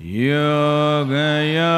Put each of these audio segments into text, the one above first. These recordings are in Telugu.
Yoga,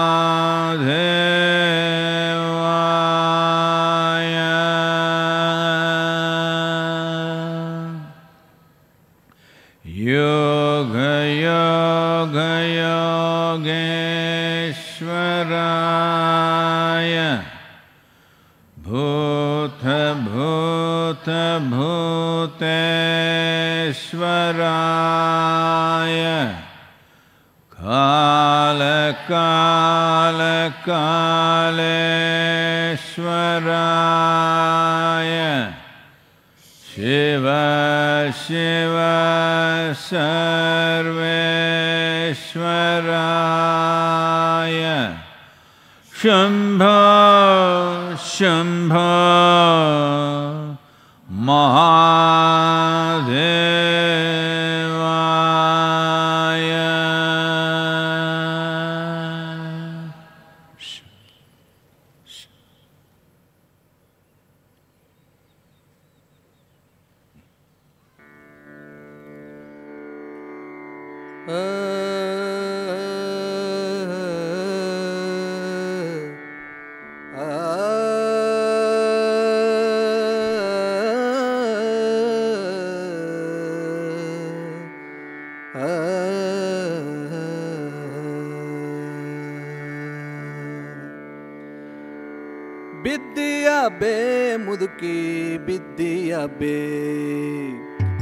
भूतेश्वराय कालेश्वराय शिव शिव सर्वेश्वराय शंभ शंभ Maha विद्या बे मुदकी विद्या बे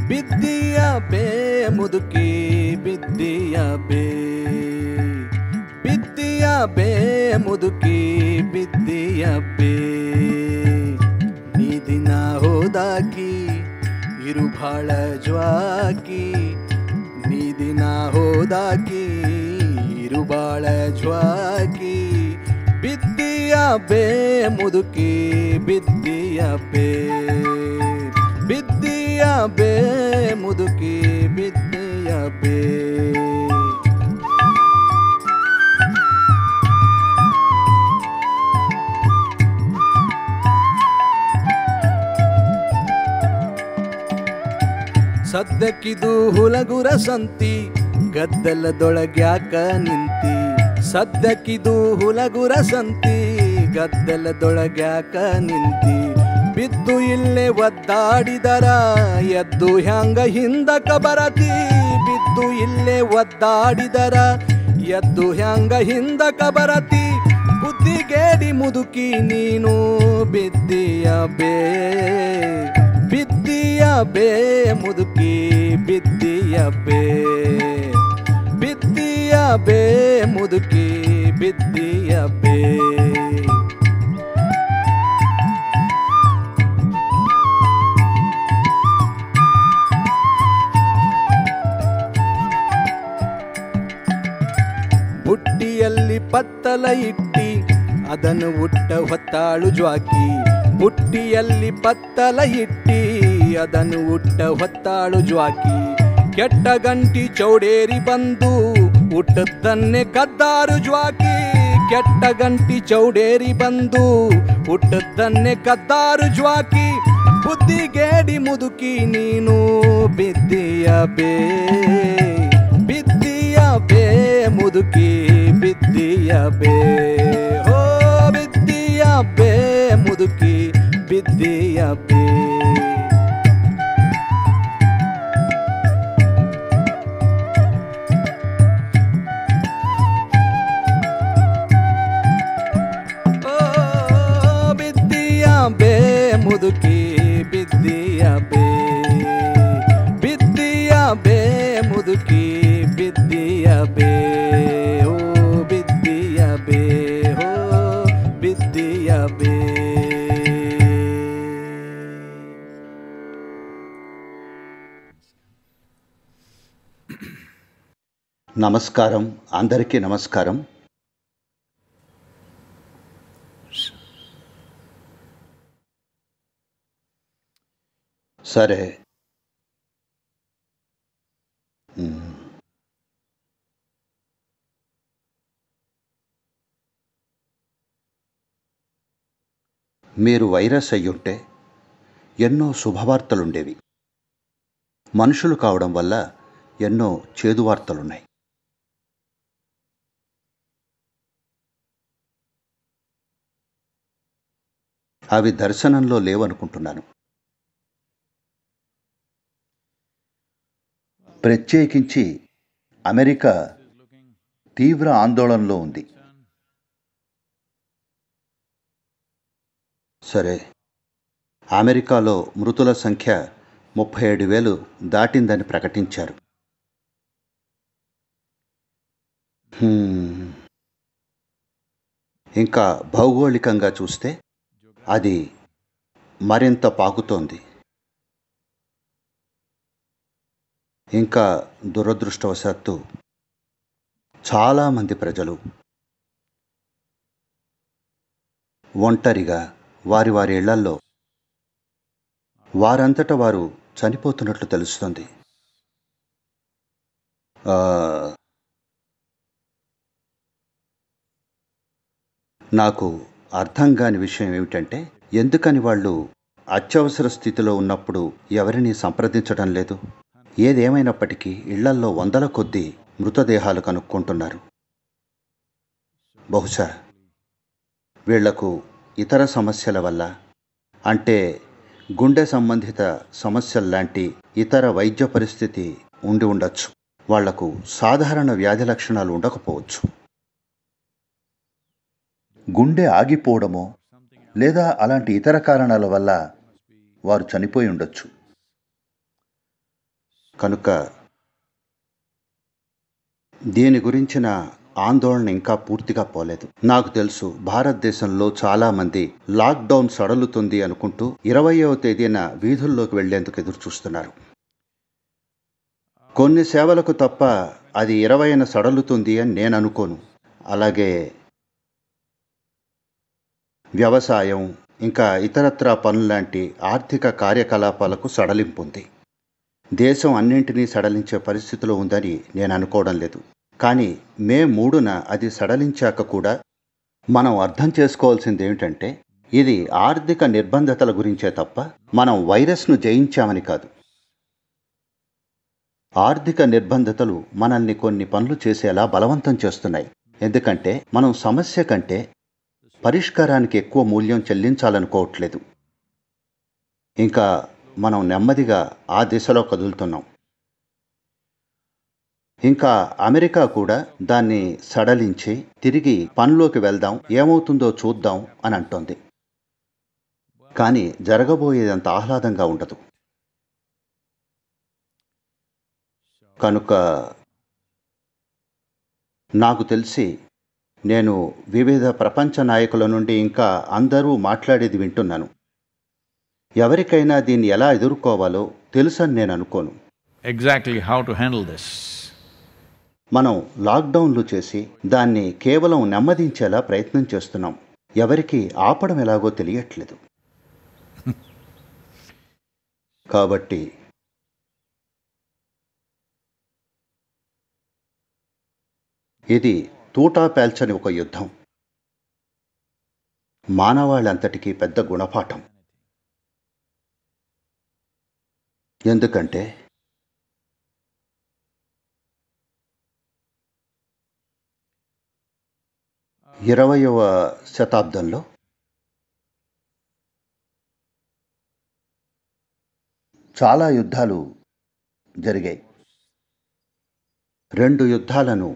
विद्या बे मुदकी विद्या बे विद्या बे मुदकी विद्या बे ನಿದಿನ ಹೋದಾಕಿ ಇರುಬಾಳ ಜ್ವಾಕಿ ನಿದಿನ ಹೋದಾಕಿ ಇರುಬಾಳ ज्वाकी ಬಿದ್ದಿಯ ಬೇ ಮುದುಕಿ ಬಿದ್ದಿಯ ಬೇ ಬಿದ್ದಿಯ ಬೇ ಮುದುಕಿ ಬಿದ್ದಿಯ ಬೇ ಸದ್ದಕ್ಕಿದು ಹುಲಗುರ ಸಂತಿ ಗದ್ದಲದೊಳಗ್ಯಾಕ ನಿಂತಿ ಸದ್ದಕ್ಕಿದು ಹುಲಗುರ ಸಂತಿ ಗದ್ದಲದೊಳಗ್ಯಾಕ ನಿಂತಿ ಬಿದ್ದು ಇಲ್ಲೇ ಒದ್ದಾಡಿದರ ಎದ್ದು ಹ್ಯಾಂಗ ಹಿಂದಕ ಬರತಿ ಬಿದ್ದು ಇಲ್ಲೇ ಒದ್ದಾಡಿದರ ಎದ್ದು ಹ್ಯಾಂಗ ಹಿಂದಕ ಬರತಿ ಬುದ್ಧಿಗೇಡಿ ಮುದುಕಿ ನೀನು ಬಿದ್ದಿಯ ಬೇ ಬಿದ್ದಿಯ ಬೇ ಮುದುಕಿ ಬಿದ್ದಿಯ ಬೇ ಬೇ ಮುದುಕಿ ಬಿದ್ದಿಯ ಬೇ ಪತ್ತಲ ಇಟ್ಟಿ ಅದನ್ನು ಉಟ್ಟ ಹೊತ್ತಾಳು ಜ್ವಾಕಿ ಹುಟ್ಟಿಯಲ್ಲಿ ಪತ್ತಲ ಇಟ್ಟಿ ಅದನ್ನು ಉಟ್ಟ ಹೊತ್ತಾಳು ಜ್ವಾಕಿ ಕೆಟ್ಟ ಗಂಟಿ ಚೌಡೇರಿ ಬಂದು ಹುಟ್ಟದ್ದನ್ನೇ ಕದ್ದಾರು ಜ್ವಾಕಿ ಕೆಟ್ಟ ಗಂಟಿ ಚೌಡೇರಿ ಬಂದು ಹುಟ್ಟದ್ದನ್ನೇ ಕದ್ದಾರು ಜ್ವಾಕಿ ಬುದ್ಧಿಗೇಡಿ ಮುದುಕಿ ನೀನು ಬಿದ್ದಿಯ ಬೇ ಬೇ ಮುದುಕಿ ಬಿದ್ದಿಯ ಬೇ ಹೋ ಬಿದ್ದಿಯ ಬೇ ಮುದುಕಿ ಬಿದ್ದಿಯ ಬೇ నమస్కారం అందరికీ నమస్కారం సరే మీరు వైరస్ అయ్యుంటే ఎన్నో శుభవార్తలుండేవి మనుషులు కావడం వల్ల ఎన్నో చేదు వార్తలున్నాయి అవి దర్శనంలో లేవనుకుంటున్నాను ప్రత్యేకించి అమెరికా తీవ్ర ఆందోళనలో ఉంది సరే అమెరికాలో మృతుల సంఖ్య ముప్పై ఏడు వేలు దాటిందని ప్రకటించారు ఇంకా భౌగోళికంగా చూస్తే అది మరింత పాకుతోంది ఇంకా దురదృష్టవశాత్తు చాలామంది ప్రజలు ఒంటరిగా వారి వారి ఇళ్లల్లో వారంతట వారు చనిపోతున్నట్లు తెలుస్తుంది నాకు అర్థం కాని విషయం ఏమిటంటే ఎందుకని వాళ్ళు అత్యవసర స్థితిలో ఉన్నప్పుడు ఎవరిని సంప్రదించడం లేదు ఏదేమైనప్పటికీ ఇళ్లల్లో వందల కొద్దీ మృతదేహాలు కనుక్కుంటున్నారు బహుశా వీళ్లకు ఇతర సమస్యల వల్ల అంటే గుండె సంబంధిత సమస్యల్లాంటి ఇతర వైద్య పరిస్థితి ఉండి ఉండొచ్చు వాళ్లకు సాధారణ వ్యాధి లక్షణాలు ఉండకపోవచ్చు గుండె ఆగిపోవడమో లేదా అలాంటి ఇతర కారణాల వల్ల వారు చనిపోయి ఉండొచ్చు కనుక దీని గురించిన ఆందోళన ఇంకా పూర్తిగా పోలేదు నాకు తెలుసు భారతదేశంలో చాలామంది లాక్డౌన్ సడలుతుంది అనుకుంటూ ఇరవయవ తేదీన వీధుల్లోకి వెళ్లేందుకు ఎదురు చూస్తున్నారు కొన్ని సేవలకు తప్ప అది ఇరవైన సడలుతుంది అని నేను అనుకోను అలాగే వ్యవసాయం ఇంకా ఇతరత్రా పనులాంటి ఆర్థిక కార్యకలాపాలకు సడలింపు ఉంది దేశం అన్నింటినీ సడలించే పరిస్థితిలో ఉందని నేను అనుకోవడం లేదు కానీ మే మూడున అది సడలించాక కూడా మనం అర్థం చేసుకోవాల్సింది ఏమిటంటే ఇది ఆర్థిక నిర్బంధతల గురించే తప్ప మనం వైరస్ను జయించామని కాదు ఆర్థిక నిర్బంధతలు మనల్ని కొన్ని పనులు చేసేలా బలవంతం చేస్తున్నాయి ఎందుకంటే మనం సమస్య కంటే పరిష్కారానికి ఎక్కువ మూల్యం చెల్లించాలనుకోవట్లేదు ఇంకా మనం నెమ్మదిగా ఆ దిశలో కదులుతున్నాం ఇంకా అమెరికా కూడా దాన్ని సడలించి తిరిగి పనిలోకి వెళ్దాం ఏమవుతుందో చూద్దాం అని అంటోంది కానీ జరగబోయేదంత ఆహ్లాదంగా ఉండదు కనుక నాకు తెలిసి నేను వివిధ ప్రపంచ నాయకుల నుండి ఇంకా అందరూ మాట్లాడేది వింటున్నాను ఎవరికైనా దీన్ని ఎలా ఎదుర్కోవాలో తెలుసని నేను అనుకోను exactly how to handle this మనం లాక్డౌన్లు చేసి దాన్ని కేవలం నెమ్మదించేలా ప్రయత్నం చేస్తున్నాం ఎవరికి ఆపడం ఎలాగో తెలియట్లేదు కాబట్టి ఇది తూటా పేల్చని ఒక యుద్ధం మానవాళ్ళంతటికీ పెద్ద గుణపాఠం ఎందుకంటే ఇరవయవ శతాబ్దంలో చాలా యుద్ధాలు జరిగాయి రెండు యుద్ధాలను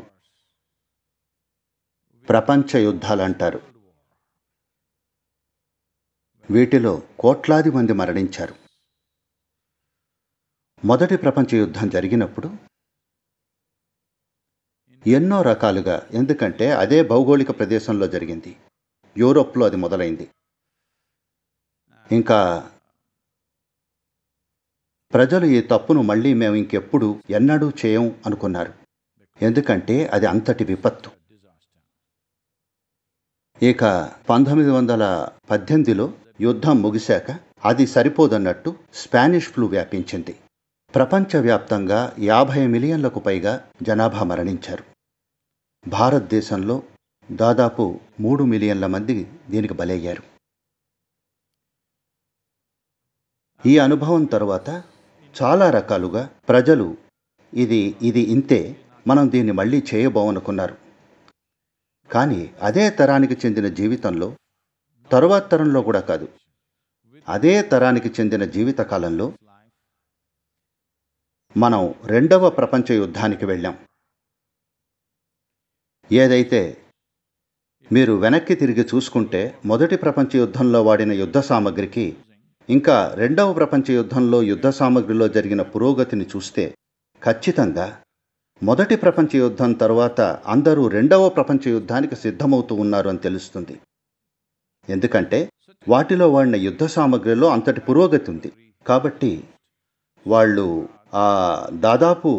ప్రపంచ యుద్ధాలంటారు వీటిలో కోట్లాది మంది మరణించారు మొదటి ప్రపంచ యుద్ధం జరిగినప్పుడు ఎన్నో రకాలుగా ఎందుకంటే అదే భౌగోళిక ప్రదేశంలో జరిగింది యూరోప్లో అది మొదలైంది ఇంకా ప్రజలు ఈ తప్పును మళ్ళీ మేము ఇంకెప్పుడు ఎన్నడూ చేయం అనుకున్నారు ఎందుకంటే అది అంతటి విపత్తు ఇక పంతొమ్మిది వందల పద్దెనిమిదిలో యుద్ధం ముగిశాక అది సరిపోదన్నట్టు స్పానిష్ ఫ్లూ వ్యాపించింది ప్రపంచవ్యాప్తంగా యాభై మిలియన్లకు పైగా జనాభా మరణించారు భారతదేశంలో దాదాపు మూడు మిలియన్ల మంది దీనికి బలయ్యారు ఈ అనుభవం తర్వాత చాలా రకాలుగా ప్రజలు ఇది ఇది ఇంతే మనం దీన్ని మళ్ళీ చేయబోమనుకున్నారు కానీ అదే తరానికి చెందిన జీవితంలో తరువాత తరంలో కూడా కాదు అదే తరానికి చెందిన జీవిత కాలంలో మనం రెండవ ప్రపంచ యుద్ధానికి వెళ్ళాం ఏదైతే మీరు వెనక్కి తిరిగి చూసుకుంటే మొదటి ప్రపంచ యుద్ధంలో వాడిన యుద్ధ సామగ్రికి ఇంకా రెండవ ప్రపంచ యుద్ధంలో యుద్ధ సామగ్రిలో జరిగిన పురోగతిని చూస్తే ఖచ్చితంగా మొదటి ప్రపంచ యుద్ధం తర్వాత అందరూ రెండవ ప్రపంచ యుద్ధానికి సిద్ధమవుతూ ఉన్నారు అని తెలుస్తుంది ఎందుకంటే వాటిలో వాడిన యుద్ధ సామగ్రిలో అంతటి పురోగతి ఉంది కాబట్టి వాళ్ళు ఆ దాదాపు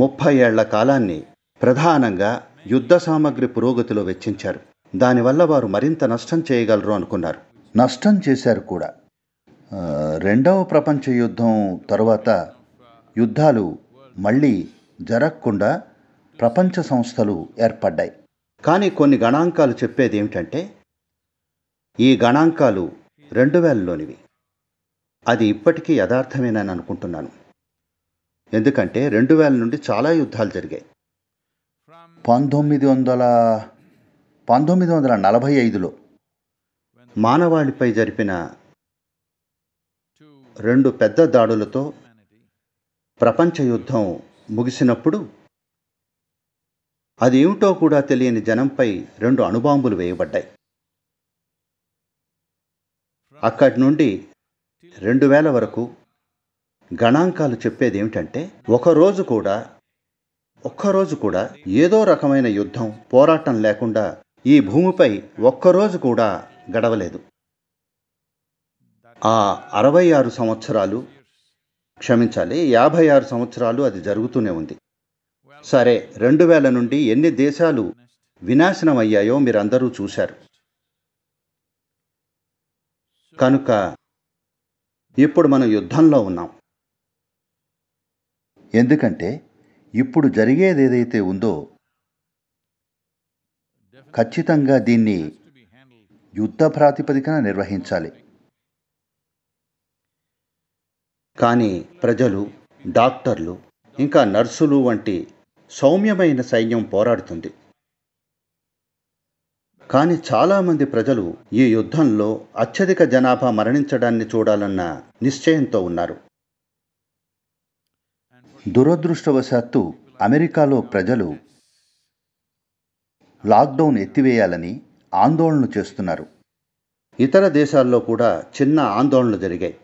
ముప్పై ఏళ్ల కాలాన్ని ప్రధానంగా యుద్ధ సామగ్రి పురోగతిలో వెచ్చించారు దానివల్ల వారు మరింత నష్టం చేయగలరు అనుకున్నారు నష్టం చేశారు కూడా రెండవ ప్రపంచ యుద్ధం తర్వాత యుద్ధాలు మళ్ళీ జరగకుండా ప్రపంచ సంస్థలు ఏర్పడ్డాయి కానీ కొన్ని గణాంకాలు చెప్పేది ఏమిటంటే ఈ గణాంకాలు రెండు వేలలోనివి అది ఇప్పటికీ యథార్థమేనని అనుకుంటున్నాను ఎందుకంటే రెండు వేల నుండి చాలా యుద్ధాలు జరిగాయి పంతొమ్మిది వందల పంతొమ్మిది వందల నలభై ఐదులో మానవాళిపై జరిపిన రెండు పెద్ద దాడులతో ప్రపంచ యుద్ధం ముగిసినప్పుడు అదేమిటో కూడా తెలియని జనంపై రెండు అణుబాంబులు వేయబడ్డాయి అక్కడి నుండి రెండు వేల వరకు గణాంకాలు చెప్పేది ఏమిటంటే ఒకరోజు కూడా ఒక్కరోజు కూడా ఏదో రకమైన యుద్ధం పోరాటం లేకుండా ఈ భూమిపై ఒక్కరోజు కూడా గడవలేదు ఆ అరవై ఆరు సంవత్సరాలు క్షమించాలి యాభై ఆరు సంవత్సరాలు అది జరుగుతూనే ఉంది సరే రెండు వేల నుండి ఎన్ని దేశాలు వినాశనం అయ్యాయో మీరందరూ చూశారు కనుక ఇప్పుడు మనం యుద్ధంలో ఉన్నాం ఎందుకంటే ఇప్పుడు జరిగేది ఏదైతే ఉందో ఖచ్చితంగా దీన్ని యుద్ధ ప్రాతిపదికన నిర్వహించాలి కానీ ప్రజలు డాక్టర్లు ఇంకా నర్సులు వంటి సౌమ్యమైన సైన్యం పోరాడుతుంది కానీ చాలామంది ప్రజలు ఈ యుద్ధంలో అత్యధిక జనాభా మరణించడాన్ని చూడాలన్న నిశ్చయంతో ఉన్నారు దురదృష్టవశాత్తు అమెరికాలో ప్రజలు లాక్డౌన్ ఎత్తివేయాలని ఆందోళనలు చేస్తున్నారు ఇతర దేశాల్లో కూడా చిన్న ఆందోళనలు జరిగాయి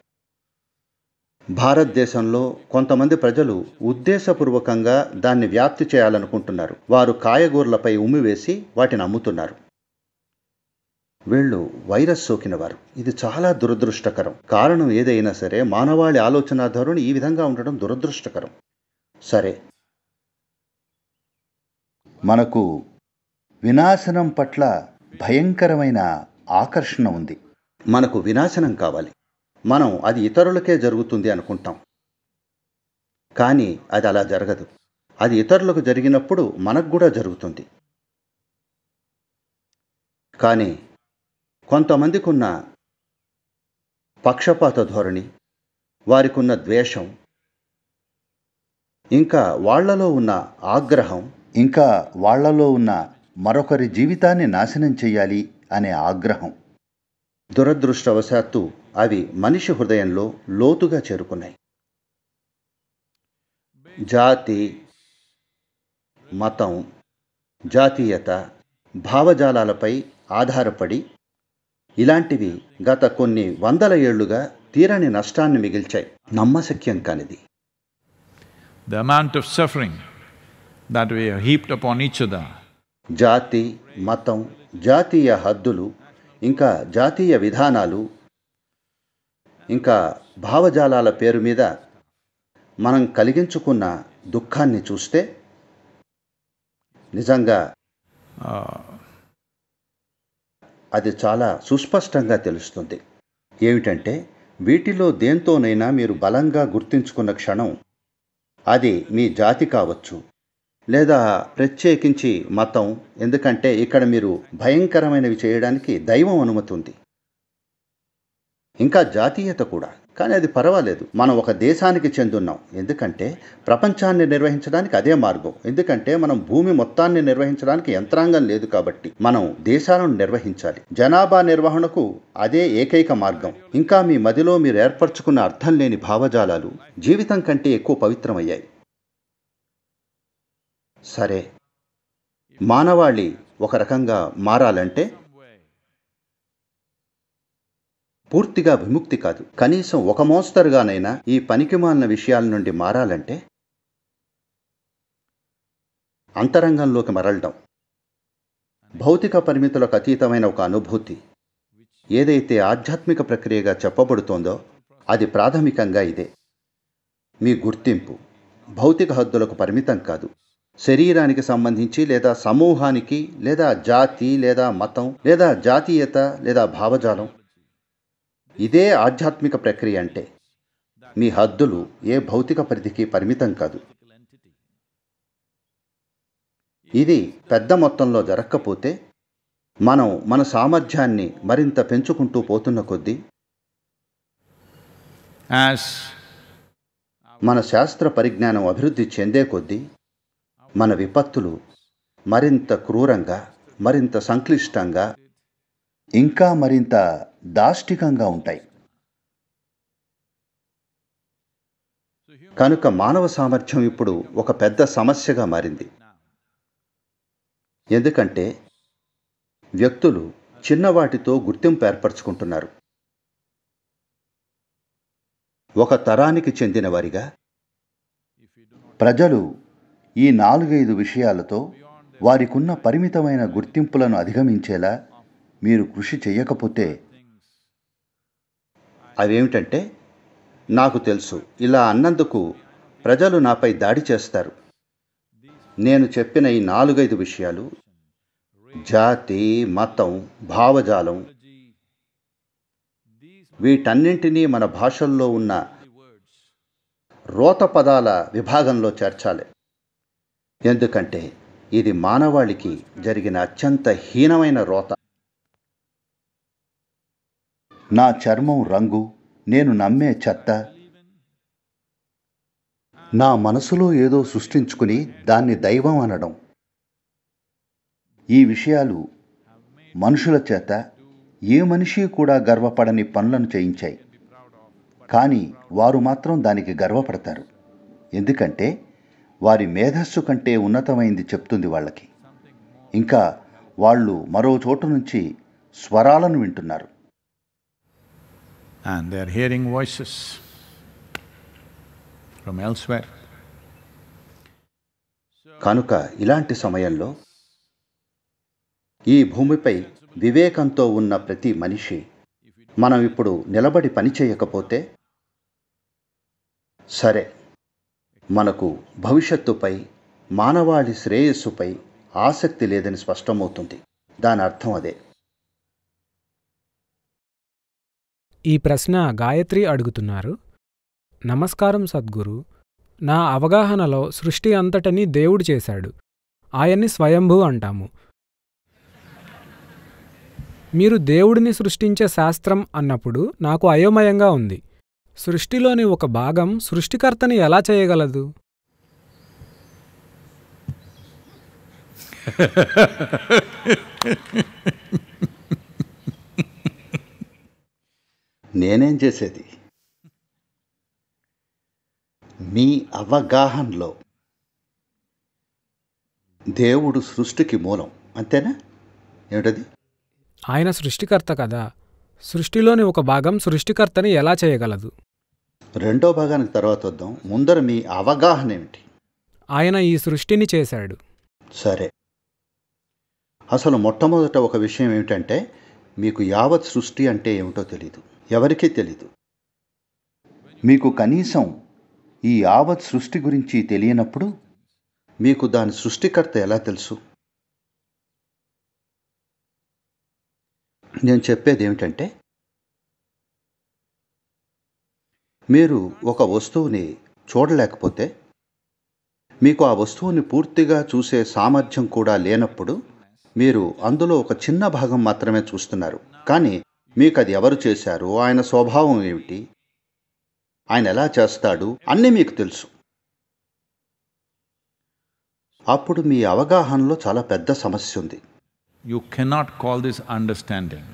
భారతదేశంలో కొంతమంది ప్రజలు ఉద్దేశపూర్వకంగా దాన్ని వ్యాప్తి చేయాలనుకుంటున్నారు వారు కాయగూరలపై ఉమ్మివేసి వాటిని అమ్ముతున్నారు వీళ్ళు వైరస్ సోకినవారు ఇది చాలా దురదృష్టకరం కారణం ఏదైనా సరే మానవాళి ఆలోచన ధోరణి ఈ విధంగా ఉండడం దురదృష్టకరం సరే మనకు వినాశనం పట్ల భయంకరమైన ఆకర్షణ ఉంది మనకు వినాశనం కావాలి మనం అది ఇతరులకే జరుగుతుంది అనుకుంటాం కానీ అది అలా జరగదు అది ఇతరులకు జరిగినప్పుడు మనకు కూడా జరుగుతుంది కానీ కొంతమందికి ఉన్న పక్షపాత ధోరణి వారికున్న ద్వేషం ఇంకా వాళ్లలో ఉన్న ఆగ్రహం ఇంకా వాళ్లలో ఉన్న మరొకరి జీవితాన్ని నాశనం చేయాలి అనే ఆగ్రహం దురదృష్టవశాత్తు అవి మనిషి హృదయంలో లోతుగా చేరుకున్నాయి జాతి మతం జాతీయత భావజాలాలపై ఆధారపడి ఇలాంటివి గత కొన్ని వందల ఏళ్లుగా తీరని నష్టాన్ని మిగిల్చాయి నమ్మశక్యం కానిది the amount of suffering that heaped upon each జాతి మతం జాతీయ హద్దులు ఇంకా జాతీయ విధానాలు ఇంకా భావజాలాల పేరు మీద మనం కలిగించుకున్న దుఃఖాన్ని చూస్తే నిజంగా అది చాలా సుస్పష్టంగా తెలుస్తుంది ఏమిటంటే వీటిలో దేంతోనైనా మీరు బలంగా గుర్తించుకున్న క్షణం అది మీ జాతి కావచ్చు లేదా ప్రత్యేకించి మతం ఎందుకంటే ఇక్కడ మీరు భయంకరమైనవి చేయడానికి దైవం అనుమతి ఉంది ఇంకా జాతీయత కూడా కానీ అది పర్వాలేదు మనం ఒక దేశానికి చెందున్నాం ఎందుకంటే ప్రపంచాన్ని నిర్వహించడానికి అదే మార్గం ఎందుకంటే మనం భూమి మొత్తాన్ని నిర్వహించడానికి యంత్రాంగం లేదు కాబట్టి మనం దేశాలను నిర్వహించాలి జనాభా నిర్వహణకు అదే ఏకైక మార్గం ఇంకా మీ మదిలో మీరు ఏర్పరచుకున్న అర్థం లేని భావజాలాలు జీవితం కంటే ఎక్కువ పవిత్రమయ్యాయి సరే మానవాళి ఒక రకంగా మారాలంటే పూర్తిగా విముక్తి కాదు కనీసం ఒక మోస్తరుగానైనా ఈ పనికిమాలిన విషయాల నుండి మారాలంటే అంతరంగంలోకి మరలడం భౌతిక పరిమితులకు అతీతమైన ఒక అనుభూతి ఏదైతే ఆధ్యాత్మిక ప్రక్రియగా చెప్పబడుతోందో అది ప్రాథమికంగా ఇదే మీ గుర్తింపు భౌతిక హద్దులకు పరిమితం కాదు శరీరానికి సంబంధించి లేదా సమూహానికి లేదా జాతి లేదా మతం లేదా జాతీయత లేదా భావజాలం ఇదే ఆధ్యాత్మిక ప్రక్రియ అంటే మీ హద్దులు ఏ భౌతిక పరిధికి పరిమితం కాదు ఇది పెద్ద మొత్తంలో జరగకపోతే మనం మన సామర్థ్యాన్ని మరింత పెంచుకుంటూ పోతున్న కొద్దీ మన శాస్త్ర పరిజ్ఞానం అభివృద్ధి చెందే కొద్దీ మన విపత్తులు మరింత క్రూరంగా మరింత సంక్లిష్టంగా ఇంకా మరింత దాష్టికంగా ఉంటాయి కనుక మానవ సామర్థ్యం ఇప్పుడు ఒక పెద్ద సమస్యగా మారింది ఎందుకంటే వ్యక్తులు చిన్నవాటితో గుర్తింపు ఏర్పరచుకుంటున్నారు ఒక తరానికి చెందినవారిగా ప్రజలు ఈ నాలుగైదు విషయాలతో వారికున్న పరిమితమైన గుర్తింపులను అధిగమించేలా మీరు కృషి చేయకపోతే అవేమిటంటే నాకు తెలుసు ఇలా అన్నందుకు ప్రజలు నాపై దాడి చేస్తారు నేను చెప్పిన ఈ నాలుగైదు విషయాలు జాతి మతం భావజాలం వీటన్నింటినీ మన భాషల్లో ఉన్న రోత పదాల విభాగంలో చేర్చాలి ఎందుకంటే ఇది మానవాళికి జరిగిన అత్యంత హీనమైన రోత నా చర్మం రంగు నేను నమ్మే చెత్త నా మనసులో ఏదో సృష్టించుకుని దాన్ని దైవం అనడం ఈ విషయాలు మనుషుల చేత ఏ మనిషి కూడా గర్వపడని పనులను చేయించాయి కానీ వారు మాత్రం దానికి గర్వపడతారు ఎందుకంటే వారి మేధస్సు కంటే ఉన్నతమైంది చెప్తుంది వాళ్ళకి ఇంకా వాళ్ళు మరో చోటు నుంచి స్వరాలను వింటున్నారు and they are hearing voices from elsewhere కనుక ఇలాంటి సమయంలో ఈ భూమిపై వివేకంతో ఉన్న ప్రతి మనిషి మనం ఇప్పుడు నిలబడి పని చేయకపోతే సరే మనకు భవిష్యత్తుపై మానవాళి శ్రేయస్సుపై ఆసక్తి లేదని స్పష్టమవుతుంది దాని అర్థం అదే ఈ ప్రశ్న గాయత్రి అడుగుతున్నారు నమస్కారం సద్గురు నా అవగాహనలో సృష్టి అంతటని దేవుడు చేశాడు ఆయన్ని స్వయంభూ అంటాము మీరు దేవుడిని సృష్టించే శాస్త్రం అన్నప్పుడు నాకు అయోమయంగా ఉంది సృష్టిలోని ఒక భాగం సృష్టికర్తని ఎలా చేయగలదు నేనేం చేసేది మీ అవగాహనలో దేవుడు సృష్టికి మూలం అంతేనా ఏమిటది ఆయన సృష్టికర్త కదా సృష్టిలోని ఒక భాగం సృష్టికర్తని ఎలా చేయగలదు రెండో భాగానికి తర్వాత వద్దాం ముందర మీ అవగాహన ఏమిటి ఆయన ఈ సృష్టిని చేశాడు సరే అసలు మొట్టమొదట ఒక విషయం ఏమిటంటే మీకు యావత్ సృష్టి అంటే ఏమిటో తెలీదు ఎవరికీ తెలీదు మీకు కనీసం ఈ యావత్ సృష్టి గురించి తెలియనప్పుడు మీకు దాని సృష్టికర్త ఎలా తెలుసు నేను చెప్పేది ఏమిటంటే మీరు ఒక వస్తువుని చూడలేకపోతే మీకు ఆ వస్తువుని పూర్తిగా చూసే సామర్థ్యం కూడా లేనప్పుడు మీరు అందులో ఒక చిన్న భాగం మాత్రమే చూస్తున్నారు కానీ మీకు అది ఎవరు చేశారు ఆయన స్వభావం ఏమిటి ఆయన ఎలా చేస్తాడు అన్నీ మీకు తెలుసు అప్పుడు మీ అవగాహనలో చాలా పెద్ద సమస్య ఉంది you cannot call this understanding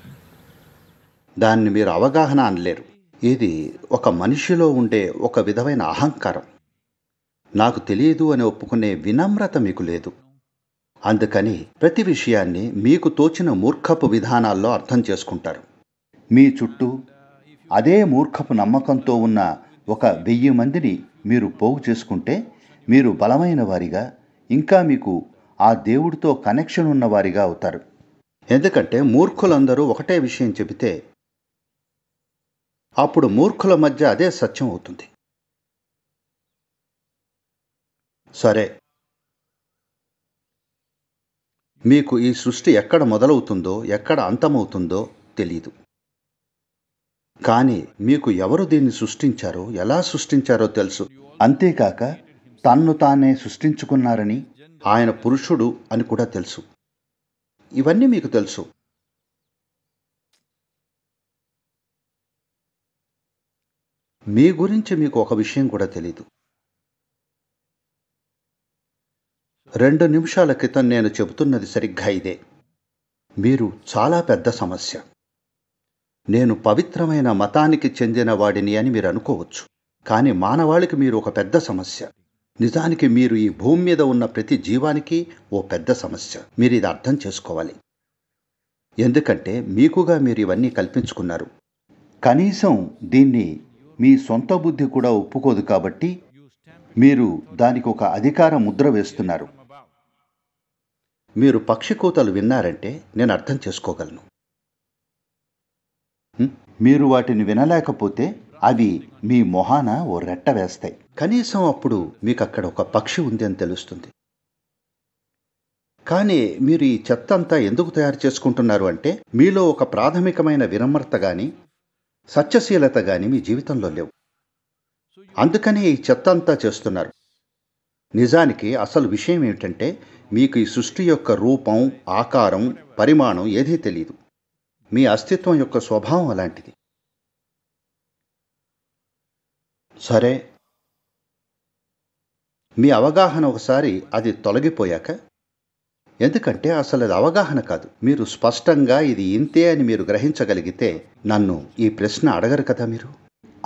దాన్ని మీరు అవగాహన అనలేరు ఇది ఒక మనిషిలో ఉండే ఒక విధమైన అహంకారం నాకు తెలియదు అని ఒప్పుకునే వినమ్రత మీకు లేదు అందుకని ప్రతి విషయాన్ని మీకు తోచిన మూర్ఖపు విధానాల్లో అర్థం చేసుకుంటారు మీ చుట్టూ అదే మూర్ఖపు నమ్మకంతో ఉన్న ఒక వెయ్యి మందిని మీరు పోగు చేసుకుంటే మీరు బలమైన వారిగా ఇంకా మీకు ఆ దేవుడితో కనెక్షన్ ఉన్నవారిగా అవుతారు ఎందుకంటే మూర్ఖులందరూ ఒకటే విషయం చెబితే అప్పుడు మూర్ఖుల మధ్య అదే సత్యం అవుతుంది సరే మీకు ఈ సృష్టి ఎక్కడ మొదలవుతుందో ఎక్కడ అంతమవుతుందో తెలియదు కానీ మీకు ఎవరు దీన్ని సృష్టించారో ఎలా సృష్టించారో తెలుసు అంతేకాక తన్ను తానే సృష్టించుకున్నారని ఆయన పురుషుడు అని కూడా తెలుసు ఇవన్నీ మీకు తెలుసు మీ గురించి మీకు ఒక విషయం కూడా తెలీదు రెండు నిమిషాల క్రితం నేను చెబుతున్నది సరిగ్గా ఇదే మీరు చాలా పెద్ద సమస్య నేను పవిత్రమైన మతానికి చెందిన వాడిని అని మీరు అనుకోవచ్చు కానీ మానవాళికి మీరు ఒక పెద్ద సమస్య నిజానికి మీరు ఈ భూమి మీద ఉన్న ప్రతి జీవానికి ఓ పెద్ద సమస్య మీరు ఇది అర్థం చేసుకోవాలి ఎందుకంటే మీకుగా మీరు ఇవన్నీ కల్పించుకున్నారు కనీసం దీన్ని మీ సొంత బుద్ధి కూడా ఒప్పుకోదు కాబట్టి మీరు దానికి ఒక అధికార ముద్ర వేస్తున్నారు మీరు పక్షి కోతలు విన్నారంటే నేను అర్థం చేసుకోగలను మీరు వాటిని వినలేకపోతే అవి మీ మొహాన ఓ రెట్ట వేస్తాయి కనీసం అప్పుడు మీకు అక్కడ ఒక పక్షి ఉంది అని తెలుస్తుంది కానీ మీరు ఈ చెత్త అంతా ఎందుకు తయారు చేసుకుంటున్నారు అంటే మీలో ఒక ప్రాథమికమైన వినమ్రత కానీ సత్యశీలత గాని మీ జీవితంలో లేవు అందుకనే ఈ చెత్త అంతా చేస్తున్నారు నిజానికి అసలు విషయం ఏమిటంటే మీకు ఈ సృష్టి యొక్క రూపం ఆకారం పరిమాణం ఏదీ తెలియదు మీ అస్తిత్వం యొక్క స్వభావం అలాంటిది సరే మీ అవగాహన ఒకసారి అది తొలగిపోయాక ఎందుకంటే అసలు అది అవగాహన కాదు మీరు స్పష్టంగా ఇది ఇంతే అని మీరు గ్రహించగలిగితే నన్ను ఈ ప్రశ్న అడగరు కదా మీరు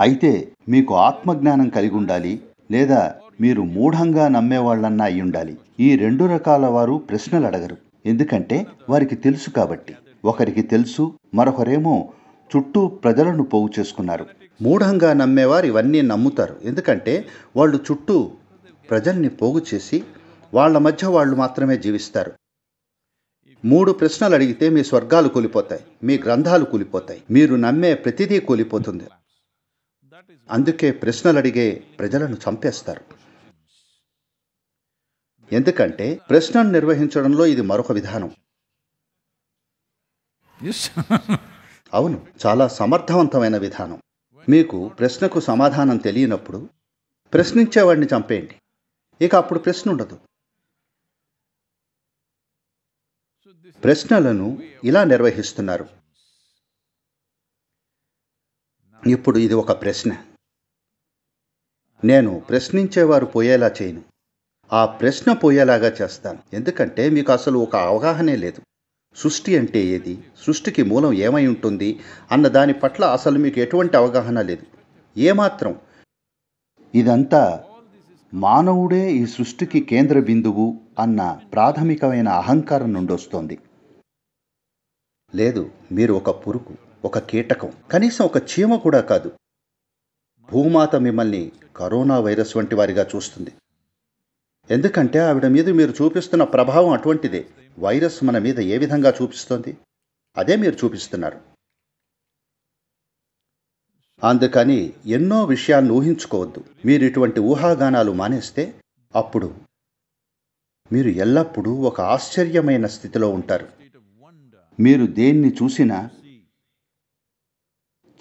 అయితే మీకు ఆత్మజ్ఞానం కలిగి ఉండాలి లేదా మీరు మూఢంగా నమ్మేవాళ్ళన్నా అయి ఉండాలి ఈ రెండు రకాల వారు ప్రశ్నలు అడగరు ఎందుకంటే వారికి తెలుసు కాబట్టి ఒకరికి తెలుసు మరొకరేమో చుట్టూ ప్రజలను పోగు చేసుకున్నారు మూఢంగా నమ్మేవారు ఇవన్నీ నమ్ముతారు ఎందుకంటే వాళ్ళు చుట్టూ ప్రజల్ని పోగు చేసి వాళ్ల మధ్య వాళ్ళు మాత్రమే జీవిస్తారు మూడు ప్రశ్నలు అడిగితే మీ స్వర్గాలు కూలిపోతాయి మీ గ్రంథాలు కూలిపోతాయి మీరు నమ్మే ప్రతిదీ కూలిపోతుంది అందుకే ప్రశ్నలు అడిగే ప్రజలను చంపేస్తారు ఎందుకంటే ప్రశ్నను నిర్వహించడంలో ఇది మరొక విధానం అవును చాలా సమర్థవంతమైన విధానం మీకు ప్రశ్నకు సమాధానం తెలియనప్పుడు ప్రశ్నించేవాడిని చంపేయండి ఇక అప్పుడు ప్రశ్న ఉండదు ప్రశ్నలను ఇలా నిర్వహిస్తున్నారు ఇప్పుడు ఇది ఒక ప్రశ్న నేను ప్రశ్నించేవారు పోయేలా చేయను ఆ ప్రశ్న పోయేలాగా చేస్తాను ఎందుకంటే మీకు అసలు ఒక అవగాహనే లేదు సృష్టి అంటే ఏది సృష్టికి మూలం ఏమై ఉంటుంది అన్న దాని పట్ల అసలు మీకు ఎటువంటి అవగాహన లేదు ఏమాత్రం ఇదంతా మానవుడే ఈ సృష్టికి కేంద్ర బిందువు అన్న ప్రాథమికమైన అహంకారం నుండొస్తోంది లేదు మీరు ఒక పురుగు ఒక కీటకం కనీసం ఒక చీమ కూడా కాదు భూమాత మిమ్మల్ని కరోనా వైరస్ వంటి వారిగా చూస్తుంది ఎందుకంటే ఆవిడ మీద మీరు చూపిస్తున్న ప్రభావం అటువంటిదే వైరస్ మన మీద ఏ విధంగా చూపిస్తోంది అదే మీరు చూపిస్తున్నారు అందుకని ఎన్నో విషయాలను ఊహించుకోవద్దు మీరు ఇటువంటి ఊహాగానాలు మానేస్తే అప్పుడు మీరు ఎల్లప్పుడూ ఒక ఆశ్చర్యమైన స్థితిలో ఉంటారు మీరు దేన్ని చూసినా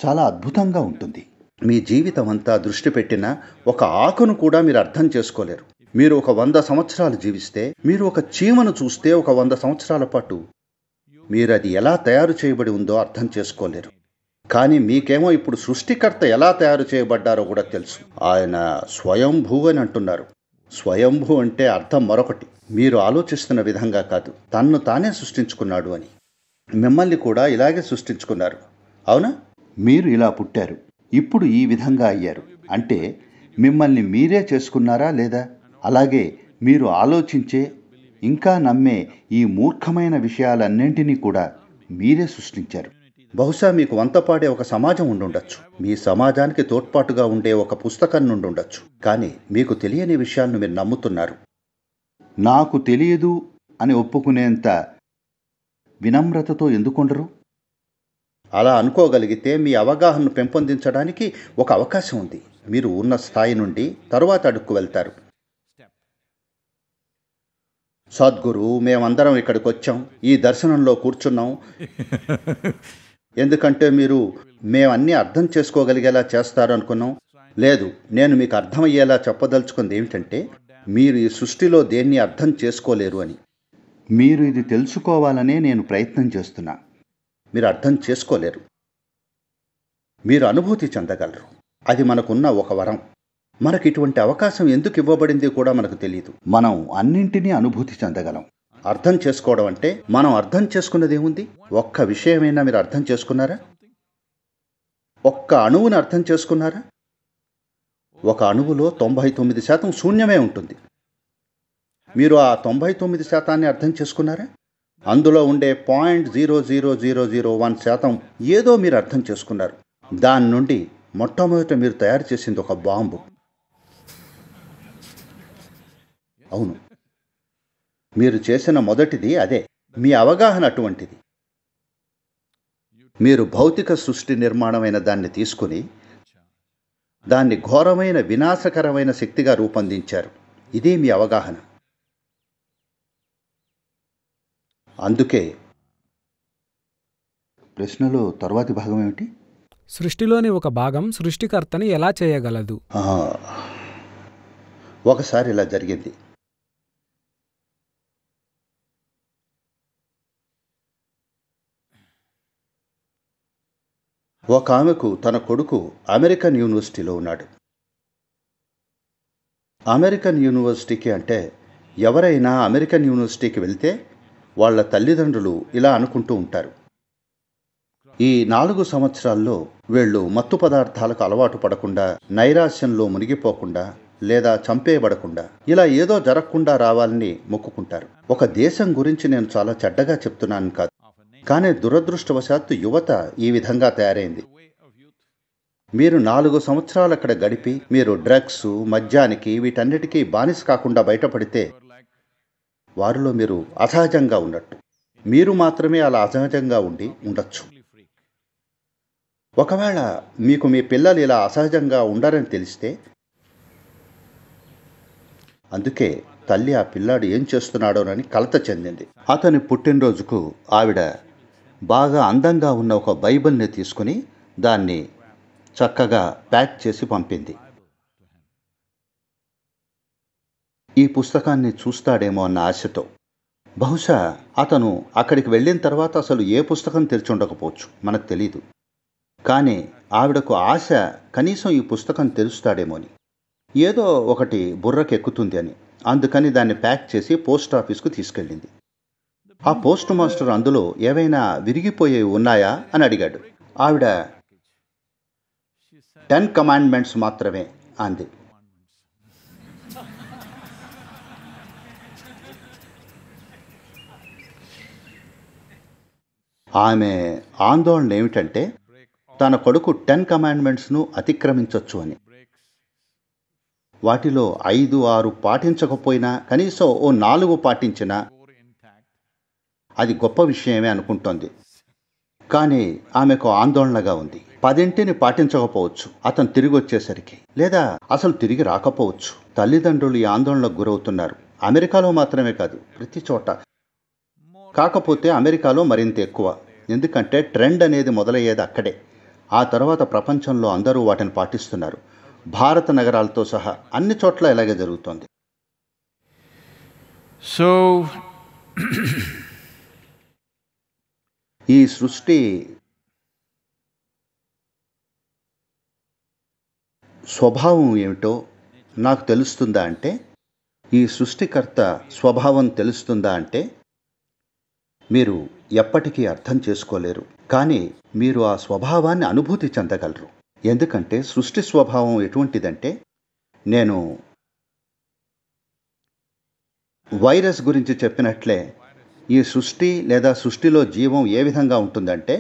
చాలా అద్భుతంగా ఉంటుంది మీ జీవితం అంతా దృష్టి పెట్టిన ఒక ఆకును కూడా మీరు అర్థం చేసుకోలేరు మీరు ఒక వంద సంవత్సరాలు జీవిస్తే మీరు ఒక చీమను చూస్తే ఒక వంద సంవత్సరాల పాటు మీరు అది ఎలా తయారు చేయబడి ఉందో అర్థం చేసుకోలేరు కానీ మీకేమో ఇప్పుడు సృష్టికర్త ఎలా తయారు చేయబడ్డారో కూడా తెలుసు ఆయన స్వయంభూ అని అంటున్నారు స్వయంభూ అంటే అర్థం మరొకటి మీరు ఆలోచిస్తున్న విధంగా కాదు తన్ను తానే సృష్టించుకున్నాడు అని మిమ్మల్ని కూడా ఇలాగే సృష్టించుకున్నారు అవునా మీరు ఇలా పుట్టారు ఇప్పుడు ఈ విధంగా అయ్యారు అంటే మిమ్మల్ని మీరే చేసుకున్నారా లేదా అలాగే మీరు ఆలోచించే ఇంకా నమ్మే ఈ మూర్ఖమైన విషయాలన్నింటినీ కూడా మీరే సృష్టించారు బహుశా మీకు వంతపాడే ఒక సమాజం ఉండుండొచ్చు మీ సమాజానికి తోడ్పాటుగా ఉండే ఒక పుస్తకం నుండి ఉండొచ్చు కానీ మీకు తెలియని విషయాలను మీరు నమ్ముతున్నారు నాకు తెలియదు అని ఒప్పుకునేంత వినమ్రతతో ఎందుకొండరు అలా అనుకోగలిగితే మీ అవగాహనను పెంపొందించడానికి ఒక అవకాశం ఉంది మీరు ఉన్న స్థాయి నుండి తరువాత అడుక్కు వెళ్తారు సద్గురు మేమందరం ఇక్కడికి వచ్చాం ఈ దర్శనంలో కూర్చున్నాం ఎందుకంటే మీరు మేమన్నీ అర్థం చేసుకోగలిగేలా చేస్తారు అనుకున్నాం లేదు నేను మీకు అర్థమయ్యేలా చెప్పదలుచుకుంది ఏమిటంటే మీరు ఈ సృష్టిలో దేన్ని అర్థం చేసుకోలేరు అని మీరు ఇది తెలుసుకోవాలనే నేను ప్రయత్నం చేస్తున్నా మీరు అర్థం చేసుకోలేరు మీరు అనుభూతి చెందగలరు అది మనకున్న ఒక వరం మనకి ఇటువంటి అవకాశం ఎందుకు ఇవ్వబడింది కూడా మనకు తెలియదు మనం అన్నింటినీ అనుభూతి చెందగలం అర్థం చేసుకోవడం అంటే మనం అర్థం చేసుకున్నది ఏముంది ఒక్క విషయమైనా మీరు అర్థం చేసుకున్నారా ఒక్క అణువుని అర్థం చేసుకున్నారా ఒక అణువులో తొంభై తొమ్మిది శాతం శూన్యమే ఉంటుంది మీరు ఆ తొంభై తొమ్మిది శాతాన్ని అర్థం చేసుకున్నారా అందులో ఉండే point zero zero zero zero one శాతం ఏదో మీరు అర్థం చేసుకున్నారు దాని నుండి మొట్టమొదట మీరు తయారు చేసింది ఒక బాంబు అవును మీరు చేసిన మొదటిది అదే మీ అవగాహన అటువంటిది మీరు భౌతిక సృష్టి నిర్మాణమైన దాన్ని తీసుకుని దాన్ని ఘోరమైన వినాశకరమైన శక్తిగా రూపొందించారు ఇదే మీ అవగాహన అందుకే ప్రశ్నలో తర్వాతి భాగం ఏమిటి సృష్టిలోని ఒక భాగం సృష్టికర్తని ఎలా చేయగలదు ఒకసారి ఇలా జరిగింది ఒక ఆమెకు తన కొడుకు అమెరికన్ యూనివర్సిటీలో ఉన్నాడు అమెరికన్ యూనివర్సిటీకి అంటే ఎవరైనా అమెరికన్ యూనివర్సిటీకి వెళ్తే వాళ్ళ తల్లిదండ్రులు ఇలా అనుకుంటూ ఉంటారు ఈ నాలుగు సంవత్సరాల్లో వీళ్ళు మత్తు పదార్థాలకు అలవాటు పడకుండా నైరాశ్యంలో మునిగిపోకుండా లేదా చంపేయబడకుండా ఇలా ఏదో జరగకుండా రావాలని మొక్కుకుంటారు ఒక దేశం గురించి నేను చాలా చెడ్డగా చెప్తున్నాను కాదు కానీ దురదృష్టవశాత్తు యువత ఈ విధంగా తయారైంది మీరు నాలుగు సంవత్సరాలు అక్కడ గడిపి మీరు డ్రగ్స్ మద్యానికి వీటన్నిటికీ బానిస కాకుండా బయటపడితే వారిలో మీరు అసహజంగా ఉన్నట్టు మీరు మాత్రమే అలా అసహజంగా ఉండి ఉండొచ్చు ఒకవేళ మీకు మీ పిల్లలు ఇలా అసహజంగా ఉండరని తెలిస్తే అందుకే తల్లి ఆ పిల్లాడు ఏం చేస్తున్నాడోనని కలత చెందింది అతని పుట్టినరోజుకు ఆవిడ బాగా అందంగా ఉన్న ఒక బైబిల్ని తీసుకుని దాన్ని చక్కగా ప్యాక్ చేసి పంపింది ఈ పుస్తకాన్ని చూస్తాడేమో అన్న ఆశతో బహుశా అతను అక్కడికి వెళ్ళిన తర్వాత అసలు ఏ పుస్తకం తెరిచుండకపోవచ్చు మనకు తెలీదు కానీ ఆవిడకు ఆశ కనీసం ఈ పుస్తకం తెరుస్తాడేమో అని ఏదో ఒకటి బుర్రకెక్కుతుంది అని అందుకని దాన్ని ప్యాక్ చేసి పోస్ట్ ఆఫీస్కు తీసుకెళ్ళింది ఆ పోస్ట్ మాస్టర్ అందులో ఏవైనా విరిగిపోయేవి ఉన్నాయా అని అడిగాడు ఆవిడ టెన్ కమాండ్మెంట్స్ మాత్రమే అంది ఆమె ఆందోళన ఏమిటంటే తన కొడుకు టెన్ కమాండ్మెంట్స్ను అతిక్రమించవచ్చు అని వాటిలో ఐదు ఆరు పాటించకపోయినా కనీసం ఓ నాలుగు పాటించినా అది గొప్ప విషయమే అనుకుంటోంది కానీ ఆమెకు ఆందోళనగా ఉంది పదింటిని పాటించకపోవచ్చు అతను తిరిగి వచ్చేసరికి లేదా అసలు తిరిగి రాకపోవచ్చు తల్లిదండ్రులు ఈ ఆందోళనకు గురవుతున్నారు అమెరికాలో మాత్రమే కాదు ప్రతి చోట కాకపోతే అమెరికాలో మరింత ఎక్కువ ఎందుకంటే ట్రెండ్ అనేది మొదలయ్యేది అక్కడే ఆ తర్వాత ప్రపంచంలో అందరూ వాటిని పాటిస్తున్నారు భారత నగరాలతో సహా అన్ని చోట్ల ఇలాగే జరుగుతోంది సో ఈ సృష్టి స్వభావం ఏమిటో నాకు తెలుస్తుందా అంటే ఈ సృష్టికర్త స్వభావం తెలుస్తుందా అంటే మీరు ఎప్పటికీ అర్థం చేసుకోలేరు కానీ మీరు ఆ స్వభావాన్ని అనుభూతి చెందగలరు ఎందుకంటే సృష్టి స్వభావం ఎటువంటిదంటే నేను వైరస్ గురించి చెప్పినట్లే ఈ సృష్టి లేదా సృష్టిలో జీవం ఏ విధంగా ఉంటుందంటే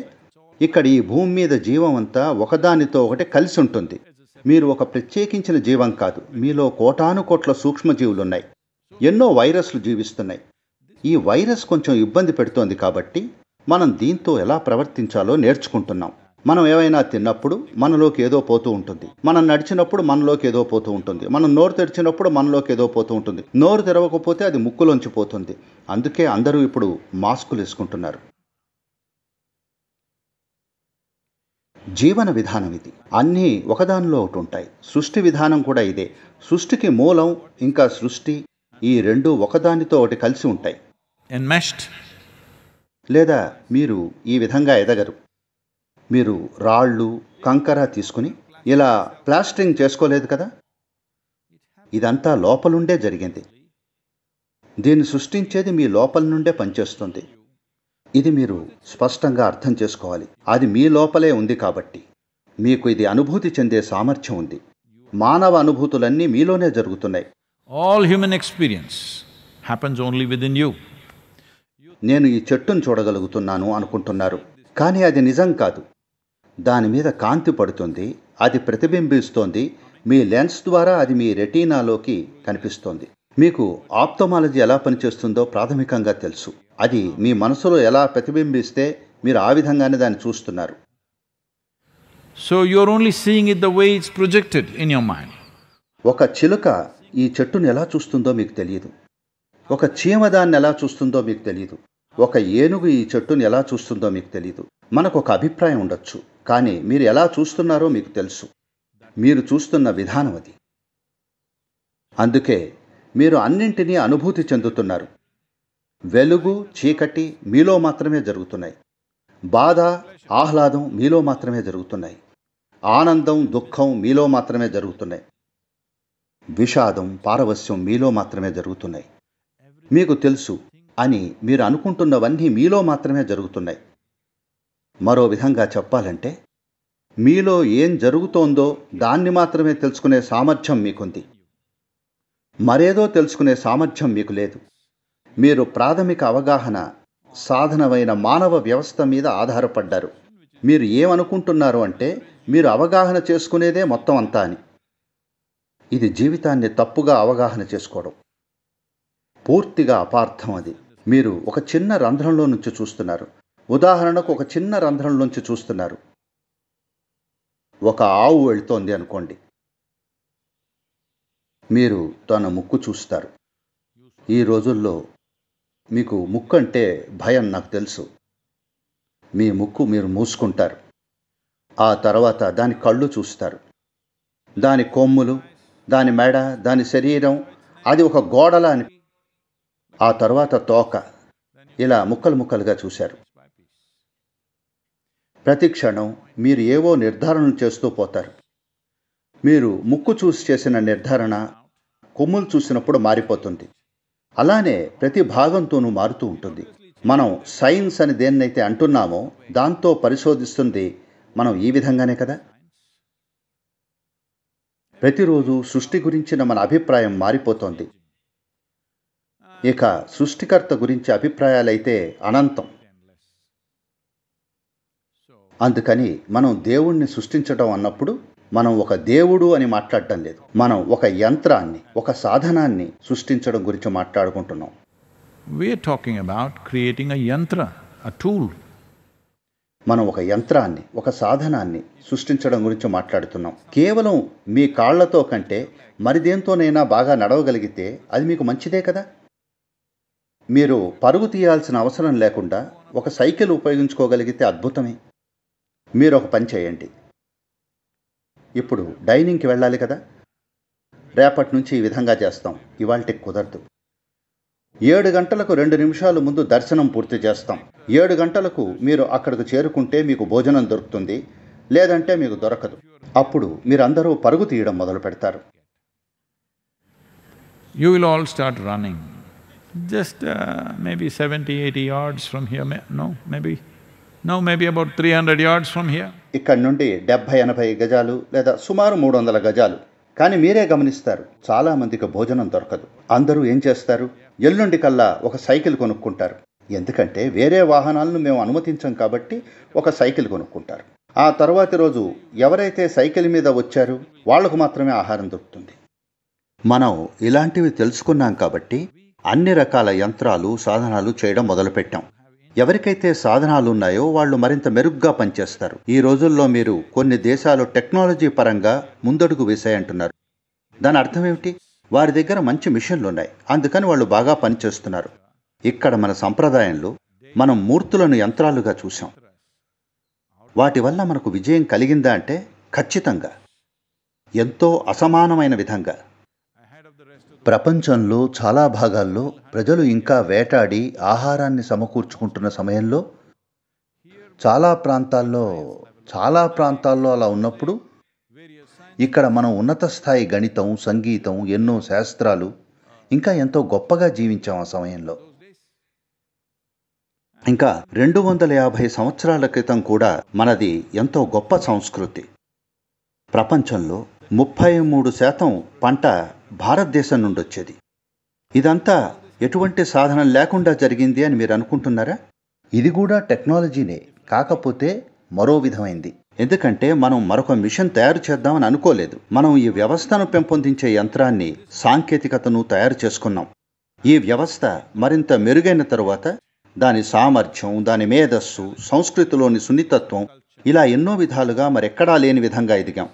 ఇక్కడ ఈ భూమి మీద జీవం అంతా ఒకదానితో ఒకటి కలిసి ఉంటుంది మీరు ఒక ప్రత్యేకించిన జీవం కాదు మీలో కోటాను కోట్ల సూక్ష్మజీవులున్నాయి ఎన్నో వైరస్లు జీవిస్తున్నాయి ఈ వైరస్ కొంచెం ఇబ్బంది పెడుతోంది కాబట్టి మనం దీంతో ఎలా ప్రవర్తించాలో నేర్చుకుంటున్నాం మనం ఏవైనా తిన్నప్పుడు మనలోకి ఏదో పోతూ ఉంటుంది మనం నడిచినప్పుడు మనలోకి ఏదో పోతూ ఉంటుంది మనం నోరు తెరిచినప్పుడు మనలోకి ఏదో పోతూ ఉంటుంది నోరు తెరవకపోతే అది ముక్కులోంచి పోతుంది అందుకే అందరూ ఇప్పుడు మాస్కులు వేసుకుంటున్నారు జీవన విధానం ఇది అన్నీ ఒకదానిలో ఒకటి ఉంటాయి సృష్టి విధానం కూడా ఇదే సృష్టికి మూలం ఇంకా సృష్టి ఈ రెండు ఒకదానితో ఒకటి కలిసి ఉంటాయి ఎన్మెష్డ్ లేదా మీరు ఈ విధంగా ఎదగరు మీరు రాళ్ళు కంకర తీసుకుని ఇలా ప్లాస్టరింగ్ చేసుకోలేదు కదా ఇదంతా లోపలుండే జరిగింది దీన్ని సృష్టించేది మీ లోపల నుండే పనిచేస్తుంది ఇది మీరు స్పష్టంగా అర్థం చేసుకోవాలి అది మీ లోపలే ఉంది కాబట్టి మీకు ఇది అనుభూతి చెందే సామర్థ్యం ఉంది మానవ అనుభూతులన్నీ మీలోనే జరుగుతున్నాయి all human experience happens only with you నేను ఈ చెట్టును చూడగలుగుతున్నాను అనుకుంటున్నారు కానీ అది నిజం కాదు దాని మీద కాంతి పడుతుంది అది ప్రతిబింబిస్తోంది మీ లెన్స్ ద్వారా అది మీ రెటీనాలోకి కనిపిస్తోంది మీకు ఆప్తమాలజీ ఎలా పనిచేస్తుందో ప్రాథమికంగా తెలుసు అది మీ మనసులో ఎలా ప్రతిబింబిస్తే మీరు ఆ విధంగానే దాన్ని చూస్తున్నారు so you're only seeing it the way it's projected in your mind ఒక చిలుక ఈ చెట్టును ఎలా చూస్తుందో మీకు తెలియదు ఒక చీమ దాన్ని ఎలా చూస్తుందో మీకు తెలియదు ఒక ఏనుగు ఈ చెట్టుని ఎలా చూస్తుందో మీకు తెలియదు మనకు ఒక అభిప్రాయం ఉండొచ్చు కానీ మీరు ఎలా చూస్తున్నారో మీకు తెలుసు మీరు చూస్తున్న విధానం అది అందుకే మీరు అన్నింటినీ అనుభూతి చెందుతున్నారు వెలుగు చీకటి మీలో మాత్రమే జరుగుతున్నాయి బాధ ఆహ్లాదం మీలో మాత్రమే జరుగుతున్నాయి ఆనందం దుఃఖం మీలో మాత్రమే జరుగుతున్నాయి విషాదం పారవస్యం మీలో మాత్రమే జరుగుతున్నాయి మీకు తెలుసు అని మీరు అనుకుంటున్నవన్నీ మీలో మాత్రమే జరుగుతున్నాయి మరో విధంగా చెప్పాలంటే మీలో ఏం జరుగుతోందో దాన్ని మాత్రమే తెలుసుకునే సామర్థ్యం మీకుంది మరేదో తెలుసుకునే సామర్థ్యం మీకు లేదు మీరు ప్రాథమిక అవగాహన సాధనమైన మానవ వ్యవస్థ మీద ఆధారపడ్డారు మీరు ఏమనుకుంటున్నారు అంటే మీరు అవగాహన చేసుకునేదే మొత్తం అంతా అని ఇది జీవితాన్ని తప్పుగా అవగాహన చేసుకోవడం పూర్తిగా అపార్థం అది మీరు ఒక చిన్న రంధ్రంలో నుంచి చూస్తున్నారు ఉదాహరణకు ఒక చిన్న రంధ్రంలోంచి చూస్తున్నారు ఒక ఆవు వెళుతోంది అనుకోండి మీరు తన ముక్కు చూస్తారు ఈ రోజుల్లో మీకు ముక్కు అంటే భయం నాకు తెలుసు మీ ముక్కు మీరు మూసుకుంటారు ఆ తర్వాత దాని కళ్ళు చూస్తారు దాని కొమ్ములు దాని మెడ దాని శరీరం అది ఒక గోడలా అని ఆ తర్వాత తోక ఇలా ముక్కలు ముక్కలుగా చూశారు ప్రతి క్షణం మీరు ఏవో నిర్ధారణలు చేస్తూ పోతారు మీరు ముక్కు చూసి చేసిన నిర్ధారణ కొమ్ములు చూసినప్పుడు మారిపోతుంది అలానే ప్రతి భాగంతోనూ మారుతూ ఉంటుంది మనం సైన్స్ అని దేన్నైతే అంటున్నామో దాంతో పరిశోధిస్తుంది మనం ఈ విధంగానే కదా ప్రతిరోజు సృష్టి గురించిన మన అభిప్రాయం మారిపోతోంది ఇక సృష్టికర్త గురించి అభిప్రాయాలైతే అనంతం అందుకని మనం దేవుణ్ణి సృష్టించడం అన్నప్పుడు మనం ఒక దేవుడు అని మాట్లాడటం లేదు మనం ఒక యంత్రాన్ని ఒక సాధనాన్ని సృష్టించడం గురించి మాట్లాడుకుంటున్నాం వీఆర్ టాకింగ్ అబౌట్ క్రియేటింగ్ యంత్ర టూల్ మనం ఒక యంత్రాన్ని ఒక సాధనాన్ని సృష్టించడం గురించి మాట్లాడుతున్నాం కేవలం మీ కాళ్లతో కంటే మరిదేంతోనైనా బాగా నడవగలిగితే అది మీకు మంచిదే కదా మీరు పరుగు తీయాల్సిన అవసరం లేకుండా ఒక సైకిల్ ఉపయోగించుకోగలిగితే అద్భుతమే మీరు ఒక పని చేయండి ఇప్పుడు డైనింగ్కి వెళ్ళాలి కదా రేపటి నుంచి ఈ విధంగా చేస్తాం ఇవాళకి కుదరదు ఏడు గంటలకు రెండు నిమిషాలు ముందు దర్శనం పూర్తి చేస్తాం ఏడు గంటలకు మీరు అక్కడికి చేరుకుంటే మీకు భోజనం దొరుకుతుంది లేదంటే మీకు దొరకదు అప్పుడు మీరందరూ పరుగు తీయడం మొదలు పెడతారు you will all start running just uh, maybe seventy, eighty yards from here, may, no, maybe, no, maybe about 300 yards from here. ఇక్కడ నుండి డెబ్భై ఎనభై గజాలు లేదా సుమారు మూడు వందల గజాలు కానీ మీరే గమనిస్తారు చాలా మందికి భోజనం దొరకదు అందరూ ఏం చేస్తారు ఎల్లుండి కల్లా ఒక సైకిల్ కొనుక్కుంటారు ఎందుకంటే వేరే వాహనాలను మేము అనుమతించం కాబట్టి ఒక సైకిల్ కొనుక్కుంటారు ఆ తర్వాతి రోజు ఎవరైతే సైకిల్ మీద వచ్చారో వాళ్లకు మాత్రమే ఆహారం దొరుకుతుంది మనం ఇలాంటివి తెలుసుకున్నాం కాబట్టి అన్ని రకాల యంత్రాలు సాధనాలు చేయడం మొదలుపెట్టాం ఎవరికైతే సాధనాలు ఉన్నాయో వాళ్ళు మరింత మెరుగ్గా పనిచేస్తారు ఈ రోజుల్లో మీరు కొన్ని దేశాలు టెక్నాలజీ పరంగా ముందడుగు వేశాయంటున్నారు దాని అర్థం ఏమిటి వారి దగ్గర మంచి మిషన్లు ఉన్నాయి అందుకని వాళ్ళు బాగా పనిచేస్తున్నారు ఇక్కడ మన సంప్రదాయంలో మనం మూర్తులను యంత్రాలుగా చూసాం వాటి వల్ల మనకు విజయం కలిగిందా అంటే ఖచ్చితంగా ఎంతో అసమానమైన విధంగా ప్రపంచంలో చాలా భాగాల్లో ప్రజలు ఇంకా వేటాడి ఆహారాన్ని సమకూర్చుకుంటున్న సమయంలో చాలా ప్రాంతాల్లో చాలా ప్రాంతాల్లో అలా ఉన్నప్పుడు ఇక్కడ మనం ఉన్నత స్థాయి గణితం సంగీతం ఎన్నో శాస్త్రాలు ఇంకా ఎంతో గొప్పగా జీవించాం ఆ సమయంలో ఇంకా రెండు వందల యాభై సంవత్సరాల క్రితం కూడా మనది ఎంతో గొప్ప సంస్కృతి ప్రపంచంలో ముప్పై మూడు శాతం పంట భారతదేశం నుండి వచ్చేది ఇదంతా ఎటువంటి సాధనం లేకుండా జరిగింది అని మీరు అనుకుంటున్నారా ఇది కూడా టెక్నాలజీనే కాకపోతే మరో విధమైంది ఎందుకంటే మనం మరొక మిషన్ తయారు చేద్దామని అనుకోలేదు మనం ఈ వ్యవస్థను పెంపొందించే యంత్రాన్ని సాంకేతికతను తయారు చేసుకున్నాం ఈ వ్యవస్థ మరింత మెరుగైన తరువాత దాని సామర్థ్యం దాని మేధస్సు సంస్కృతిలోని సున్నితత్వం ఇలా ఎన్నో విధాలుగా మరెక్కడా లేని విధంగా ఎదిగాం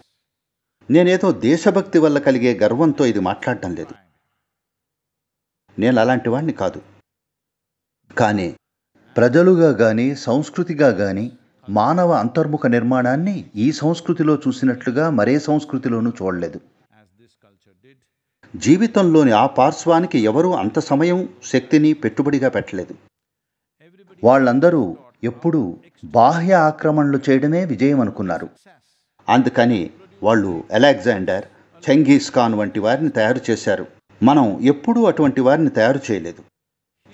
నేనేదో దేశభక్తి వల్ల కలిగే గర్వంతో ఇది మాట్లాడటం లేదు నేను అలాంటి వాణ్ణి కాదు కానీ ప్రజలుగా కానీ సంస్కృతిగా కానీ మానవ అంతర్ముఖ నిర్మాణాన్ని ఈ సంస్కృతిలో చూసినట్లుగా మరే సంస్కృతిలోనూ చూడలేదు జీవితంలోని ఆ పార్శ్వానికి ఎవరూ అంత సమయం శక్తిని పెట్టుబడిగా పెట్టలేదు వాళ్ళందరూ ఎప్పుడూ బాహ్య ఆక్రమణలు చేయడమే విజయం అనుకున్నారు అందుకని వాళ్ళు అలెగ్జాండర్ చెంగీస్ ఖాన్ వంటి వారిని తయారు చేశారు మనం ఎప్పుడూ అటువంటి వారిని తయారు చేయలేదు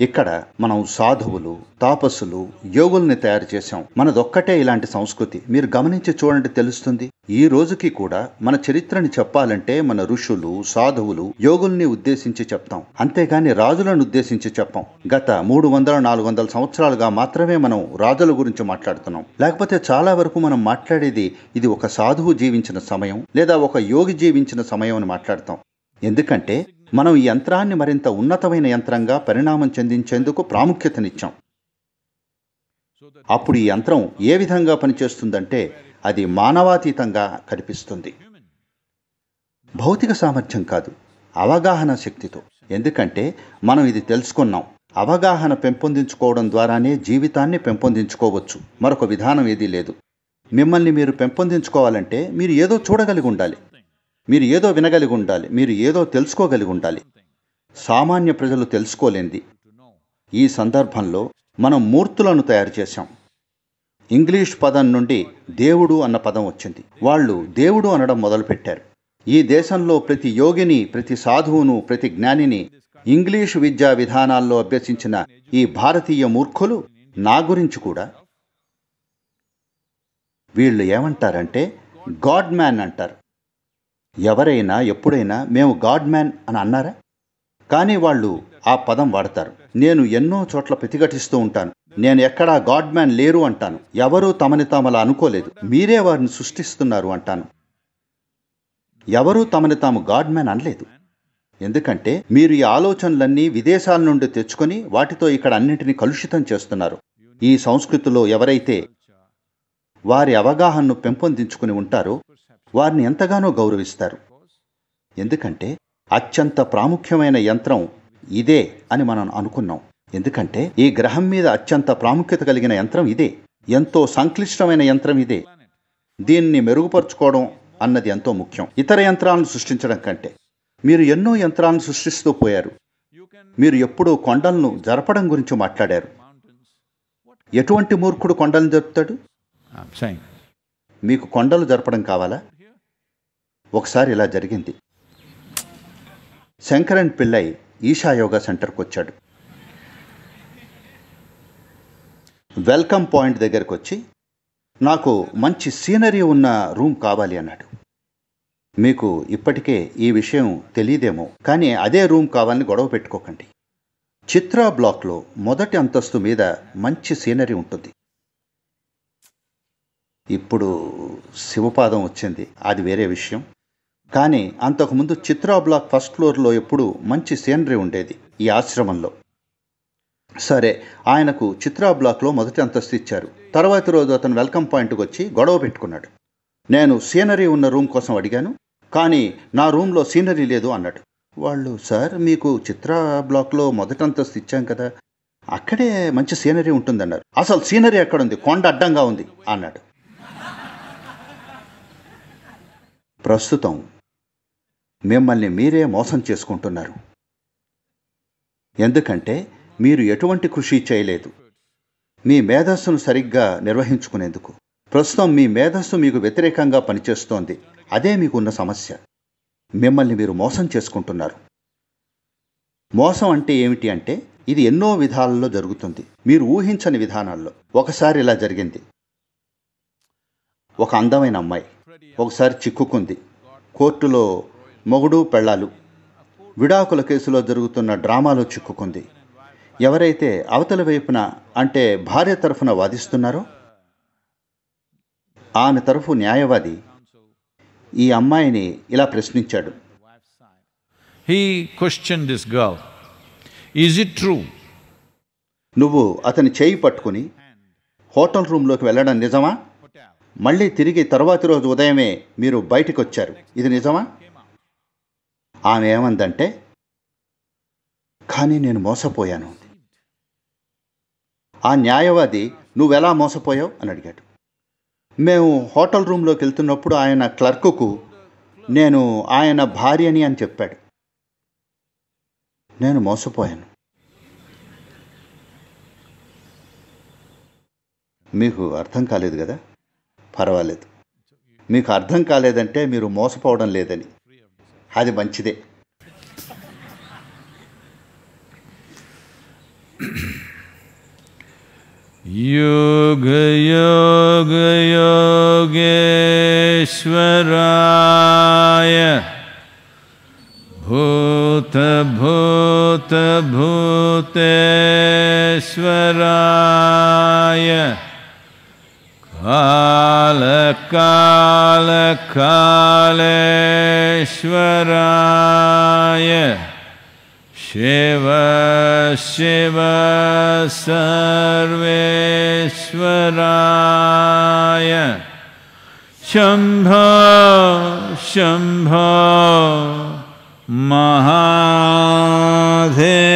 ఇక్కడ మనం సాధువులు తాపసులు యోగుల్ని తయారు చేశాం మనదొక్కటే ఇలాంటి సంస్కృతి మీరు గమనించి చూడండి తెలుస్తుంది ఈ రోజుకి కూడా మన చరిత్రని చెప్పాలంటే మన ఋషులు సాధువులు యోగుల్ని ఉద్దేశించి చెప్తాం అంతేగాని రాజులను ఉద్దేశించి చెప్పాం గత మూడు వందల నాలుగు వందల సంవత్సరాలుగా మాత్రమే మనం రాజుల గురించి మాట్లాడుతున్నాం లేకపోతే చాలా వరకు మనం మాట్లాడేది ఇది ఒక సాధువు జీవించిన సమయం లేదా ఒక యోగి జీవించిన సమయం అని మాట్లాడతాం ఎందుకంటే మనం ఈ యంత్రాన్ని మరింత ఉన్నతమైన యంత్రంగా పరిణామం చెందించేందుకు ప్రాముఖ్యతనిచ్చాం అప్పుడు ఈ యంత్రం ఏ విధంగా పనిచేస్తుందంటే అది మానవాతీతంగా కనిపిస్తుంది భౌతిక సామర్థ్యం కాదు అవగాహన శక్తితో ఎందుకంటే మనం ఇది తెలుసుకున్నాం అవగాహన పెంపొందించుకోవడం ద్వారానే జీవితాన్ని పెంపొందించుకోవచ్చు మరొక విధానం ఏదీ లేదు మిమ్మల్ని మీరు పెంపొందించుకోవాలంటే మీరు ఏదో చూడగలిగి ఉండాలి మీరు ఏదో వినగలిగి ఉండాలి మీరు ఏదో తెలుసుకోగలిగి ఉండాలి సామాన్య ప్రజలు తెలుసుకోలేంది ఈ సందర్భంలో మనం మూర్తులను తయారు చేశాం ఇంగ్లీష్ పదం నుండి దేవుడు అన్న పదం వచ్చింది వాళ్ళు దేవుడు అనడం మొదలుపెట్టారు ఈ దేశంలో ప్రతి యోగిని ప్రతి సాధువును ప్రతి జ్ఞానిని ఇంగ్లీష్ విద్యా విధానాల్లో అభ్యసించిన ఈ భారతీయ మూర్ఖులు నా గురించి కూడా వీళ్ళు ఏమంటారంటే గాడ్ మ్యాన్ అంటారు ఎవరైనా ఎప్పుడైనా మేము గాడ్ మ్యాన్ అని అన్నారా కానీ వాళ్ళు ఆ పదం వాడతారు నేను ఎన్నో చోట్ల ప్రతిఘటిస్తూ ఉంటాను నేను ఎక్కడా గాడ్ మ్యాన్ లేరు అంటాను ఎవరూ తమని తామలా అనుకోలేదు మీరే వారిని సృష్టిస్తున్నారు అంటాను ఎవరూ తమని తాము గాడ్ మ్యాన్ అనలేదు ఎందుకంటే మీరు ఈ ఆలోచనలన్నీ విదేశాల నుండి తెచ్చుకొని వాటితో ఇక్కడ అన్నింటినీ కలుషితం చేస్తున్నారు ఈ సంస్కృతిలో ఎవరైతే వారి అవగాహనను పెంపొందించుకుని ఉంటారో వారిని ఎంతగానో గౌరవిస్తారు ఎందుకంటే అత్యంత ప్రాముఖ్యమైన యంత్రం ఇదే అని మనం అనుకున్నాం ఎందుకంటే ఈ గ్రహం మీద అత్యంత ప్రాముఖ్యత కలిగిన యంత్రం ఇదే ఎంతో సంక్లిష్టమైన యంత్రం ఇదే దీన్ని మెరుగుపరుచుకోవడం అన్నది ఎంతో ముఖ్యం ఇతర యంత్రాలను సృష్టించడం కంటే మీరు ఎన్నో యంత్రాలను సృష్టిస్తూ పోయారు మీరు ఎప్పుడూ కొండలను జరపడం గురించి మాట్లాడారు ఎటువంటి మూర్ఖుడు కొండలను జరుపుతాడు మీకు కొండలు జరపడం కావాలా ఒకసారి ఇలా జరిగింది శంకరన్ పిల్లై ఈషా యోగా సెంటర్కి వచ్చాడు వెల్కమ్ పాయింట్ దగ్గరకు వచ్చి నాకు మంచి సీనరీ ఉన్న రూమ్ కావాలి అన్నాడు మీకు ఇప్పటికే ఈ విషయం తెలియదేమో కానీ అదే రూమ్ కావాలని గొడవ పెట్టుకోకండి చిత్రా బ్లాక్లో మొదటి అంతస్తు మీద మంచి సీనరీ ఉంటుంది ఇప్పుడు శివపాదం వచ్చింది అది వేరే విషయం కానీ అంతకుముందు చిత్రా బ్లాక్ ఫస్ట్ ఫ్లోర్లో ఎప్పుడు మంచి సీనరీ ఉండేది ఈ ఆశ్రమంలో సరే ఆయనకు చిత్రా బ్లాక్లో మొదటి అంతస్తు ఇచ్చారు తర్వాత రోజు అతను వెల్కమ్ పాయింట్కి వచ్చి గొడవ పెట్టుకున్నాడు నేను సీనరీ ఉన్న రూమ్ కోసం అడిగాను కానీ నా రూమ్లో సీనరీ లేదు అన్నాడు వాళ్ళు సార్ మీకు చిత్రా బ్లాక్లో మొదటి అంతస్తు ఇచ్చాం కదా అక్కడే మంచి సీనరీ ఉంటుందన్నారు అసలు సీనరీ ఎక్కడుంది కొండ అడ్డంగా ఉంది అన్నాడు ప్రస్తుతం మిమ్మల్ని మీరే మోసం చేసుకుంటున్నారు ఎందుకంటే మీరు ఎటువంటి కృషి చేయలేదు మీ మేధస్సును సరిగ్గా నిర్వహించుకునేందుకు ప్రస్తుతం మీ మేధస్సు మీకు వ్యతిరేకంగా పనిచేస్తోంది అదే మీకున్న సమస్య మిమ్మల్ని మీరు మోసం చేసుకుంటున్నారు మోసం అంటే ఏమిటి అంటే ఇది ఎన్నో విధాలలో జరుగుతుంది మీరు ఊహించని విధానాల్లో ఒకసారి ఇలా జరిగింది ఒక అందమైన అమ్మాయి ఒకసారి చిక్కుకుంది కోర్టులో మొగుడు పెళ్ళాలు విడాకుల కేసులో జరుగుతున్న డ్రామాలో చిక్కుకుంది ఎవరైతే అవతల వైపున అంటే భార్య తరఫున వాదిస్తున్నారో ఆమె తరఫు న్యాయవాది ఈ అమ్మాయిని ఇలా ప్రశ్నించాడు he question this girl is it true నువ్వు అతని చేయి పట్టుకుని హోటల్ రూమ్లోకి వెళ్ళడం నిజమా మళ్ళీ తిరిగి తర్వాతి రోజు ఉదయమే మీరు బయటకు వచ్చారు ఇది నిజమా ఆమె ఏమందంటే కానీ నేను మోసపోయాను ఆ న్యాయవాది నువ్వెలా మోసపోయావు అని అడిగాడు మేము హోటల్ రూమ్లోకి వెళ్తున్నప్పుడు ఆయన క్లర్కుకు నేను ఆయన భార్యని అని చెప్పాడు నేను మోసపోయాను మీకు అర్థం కాలేదు కదా పర్వాలేదు మీకు అర్థం కాలేదంటే మీరు మోసపోవడం లేదని అది మంచిదే योग योग योगेश्वराय भूत भूत भूतेश्वराय काल काल काले सर्वेश्वराय शिव शिव सर्वेश्वराय शम्भो शम्भो महाधे